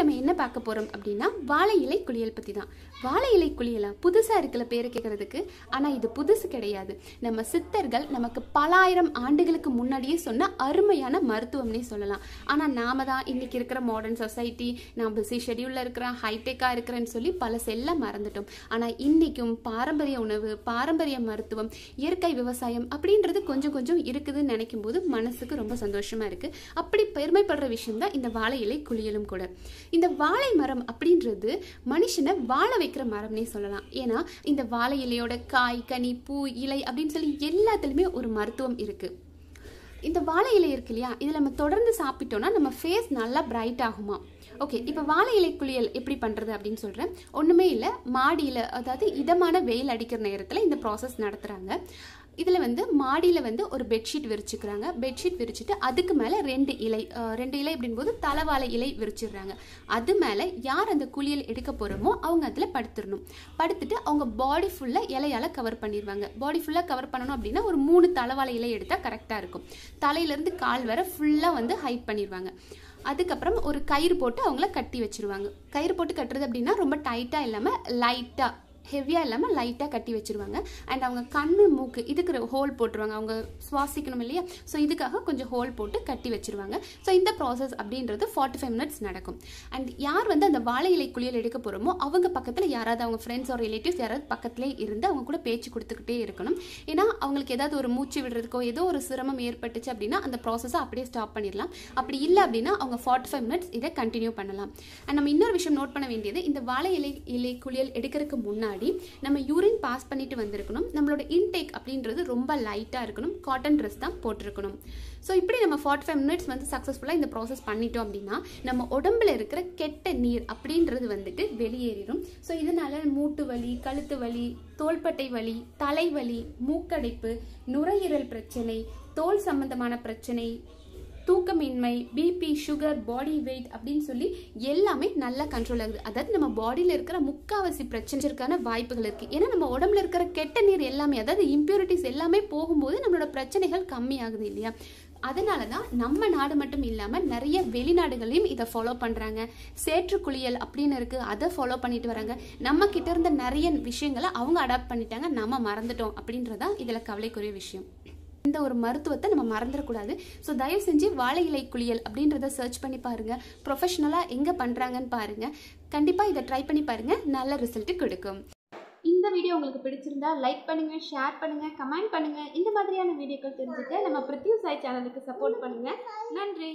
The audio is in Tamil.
நம்ம என்ன பார்க்க போகிறோம் அப்படின்னா வாழை இலை குளியல் பற்றி தான் வாழை இலை குளியலாக புதுசாக இருக்கிற பேரை கேட்கறதுக்கு ஆனால் இது புதுசு கிடையாது நம்ம சித்தர்கள் நமக்கு பல ஆயிரம் ஆண்டுகளுக்கு முன்னாடியே சொன்ன அருமையான மருத்துவம்னே சொல்லலாம் ஆனால் நாம தான் இன்றைக்கி இருக்கிற மாடர்ன் சொசைட்டி நான் பிஸி ஷெடியூலில் இருக்கிறேன் ஹைடெக்காக இருக்கிறேன்னு சொல்லி பல செல்ல மறந்துட்டோம் ஆனால் இன்றைக்கும் பாரம்பரிய உணவு பாரம்பரிய மருத்துவம் இயற்கை விவசாயம் அப்படின்றது கொஞ்சம் கொஞ்சம் இருக்குதுன்னு நினைக்கும் போது மனசுக்கு ரொம்ப சந்தோஷமாக இருக்குது அப்படி பெருமைப்படுற விஷயம் தான் இந்த வாழை இலை குளியலும் கூட இந்த வாழை மரம் அப்படின்றது மனுஷனை வாழ வைக்கிற மரம்னே சொல்லலாம் ஏன்னா இந்த வாழை இலையோட காய் கனி பூ இலை அப்படின்னு சொல்லி எல்லாத்துலேயுமே ஒரு மருத்துவம் இருக்குது இந்த வாழை இலை இருக்கு இல்லையா இதில் நம்ம தொடர்ந்து சாப்பிட்டோம்னா நம்ம ஃபேஸ் நல்லா பிரைட் ஆகுமா ஓகே இப்போ வாழை இலை குளியல் எப்படி பண்ணுறது அப்படின்னு சொல்கிறேன் ஒன்றுமே இல்லை மாடியில் அதாவது இதமான வெயில் அடிக்கிற நேரத்தில் இந்த ப்ராசஸ் நடத்துகிறாங்க இதில் வந்து மாடியில் வந்து ஒரு பெட்ஷீட் விரிச்சுக்கிறாங்க பெட்ஷீட் விரிச்சுட்டு அதுக்கு மேலே ரெண்டு இலை ரெண்டு இலை அப்படின்போது தலைவாழை இலை விரிச்சிடுறாங்க அது மேலே யார் அந்த குளியல் எடுக்க போகிறோமோ அவங்க அதில் படுத்துடணும் படுத்துட்டு அவங்க பாடி ஃபுல்லாக இலையால் கவர் பண்ணிடுவாங்க பாடி ஃபுல்லாக கவர் பண்ணணும் அப்படின்னா ஒரு மூணு தலைவாழை இலை எடுத்தால் கரெக்டாக இருக்கும் தலையிலேருந்து கால் வர ஃபுல்லாக வந்து ஹைட் பண்ணிடுவாங்க அதுக்கப்புறம் ஒரு கயிறு போட்டு அவங்கள கட்டி வச்சுருவாங்க கயிறு போட்டு கட்டுறது அப்படின்னா ரொம்ப டைட்டாக இல்லாமல் லைட்டாக ஹெவியாக இல்லாமல் லைட்டாக கட்டி வச்சுருவாங்க அண்ட் அவங்க கண் மூக்கு இதுக்கு ஹோல் போட்டுருவாங்க அவங்க சுவாசிக்கணும் இல்லையா ஸோ இதுக்காக கொஞ்சம் ஹோல் போட்டு கட்டி வச்சுருவாங்க ஸோ இந்த ப்ராசஸ் அப்படின்றது ஃபார்ட்டி ஃபைவ் மினிட்ஸ் நடக்கும் அண்ட் யார் வந்து அந்த வாழை இலை குளியல் எடுக்க போகிறோமோ அவங்க பக்கத்தில் யாராவது அவங்க ஃப்ரெண்ட்ஸ் ஒரு ரிலேட்டிவ்ஸ் யாராவது பக்கத்துலேயே இருந்து அவங்க கூட பேச்சு கொடுத்துக்கிட்டே இருக்கணும் ஏன்னா அவங்களுக்கு ஏதாவது ஒரு மூச்சு விடுறதுக்கோ ஏதோ ஒரு சிரமம் ஏற்பட்டுச்சு அப்படின்னா அந்த ப்ராசஸை அப்படியே ஸ்டாப் பண்ணிடலாம் அப்படி இல்லை அப்படின்னா அவங்க ஃபார்ட்டி ஃபைவ் மினிட்ஸ் இதை கண்டினியூ பண்ணலாம் அண்ட் நம்ம இன்னொரு விஷயம் நோட் பண்ண வேண்டியது இந்த வாழை இலை இலை குளியல் எடுக்கிறதுக்கு முன்னாடி முன்னாடி நம்ம யூரின் பாஸ் பண்ணிட்டு வந்திருக்கணும் நம்மளோட இன்டேக் அப்படின்றது ரொம்ப லைட்டாக இருக்கணும் காட்டன் ட்ரெஸ் தான் போட்டிருக்கணும் ஸோ இப்படி நம்ம ஃபார்ட்டி ஃபைவ் மினிட்ஸ் வந்து சக்ஸஸ்ஃபுல்லாக இந்த ப்ராசஸ் பண்ணிட்டோம் அப்படின்னா நம்ம உடம்புல இருக்கிற கெட்ட நீர் அப்படின்றது வந்துட்டு வெளியேறிடும் ஸோ இதனால் மூட்டு வலி கழுத்து வலி தோள்பட்டை வலி தலைவலி மூக்கடைப்பு நுரையீரல் பிரச்சனை தோல் சம்பந்தமான பிரச்சனை தூக்கமின்மை பிபி சுகர் பாடி வெயிட் அப்படின்னு சொல்லி எல்லாமே நல்லா கண்ட்ரோல் ஆகுது அதாவது நம்ம பாடியில் இருக்கிற முக்காவாசி பிரச்சனைக்கான வாய்ப்புகள் இருக்குது ஏன்னா நம்ம உடம்புல இருக்கிற கெட்ட நீர் எல்லாமே அதாவது இம்பியூரிட்டிஸ் எல்லாமே போகும்போது நம்மளோட பிரச்சனைகள் கம்மியாகுது இல்லையா அதனால தான் நம்ம நாடு மட்டும் இல்லாமல் நிறைய வெளிநாடுகளையும் இதை ஃபாலோ பண்ணுறாங்க சேற்று குளியல் அப்படின்னு இருக்குது அதை ஃபாலோ பண்ணிட்டு வராங்க நம்ம கிட்ட இருந்த நிறைய விஷயங்களை அவங்க அடாப்ட் பண்ணிட்டாங்க நம்ம மறந்துட்டோம் அப்படின்றதான் இதில் கவலைக்குரிய விஷயம் இந்த ஒரு மருத்துவத்தை நம்ம மறந்துடக்கூடாது ஸோ தயவு செஞ்சு வாழை இலை குளியல் அப்படின்றத சர்ச் பண்ணி பாருங்கள் ப்ரொஃபஷனலாக எங்கே பண்ணுறாங்கன்னு பாருங்கள் கண்டிப்பாக இதை ட்ரை பண்ணி பாருங்கள் நல்ல ரிசல்ட் கொடுக்கும் இந்த வீடியோ உங்களுக்கு பிடிச்சிருந்தா லைக் பண்ணுங்கள் ஷேர் பண்ணுங்கள் கமெண்ட் பண்ணுங்கள் இந்த மாதிரியான வீடியோக்கள் தெரிஞ்சுக்க நம்ம பிருத்திவ் சாய் சேனலுக்கு சப்போர்ட் பண்ணுங்கள் நன்றி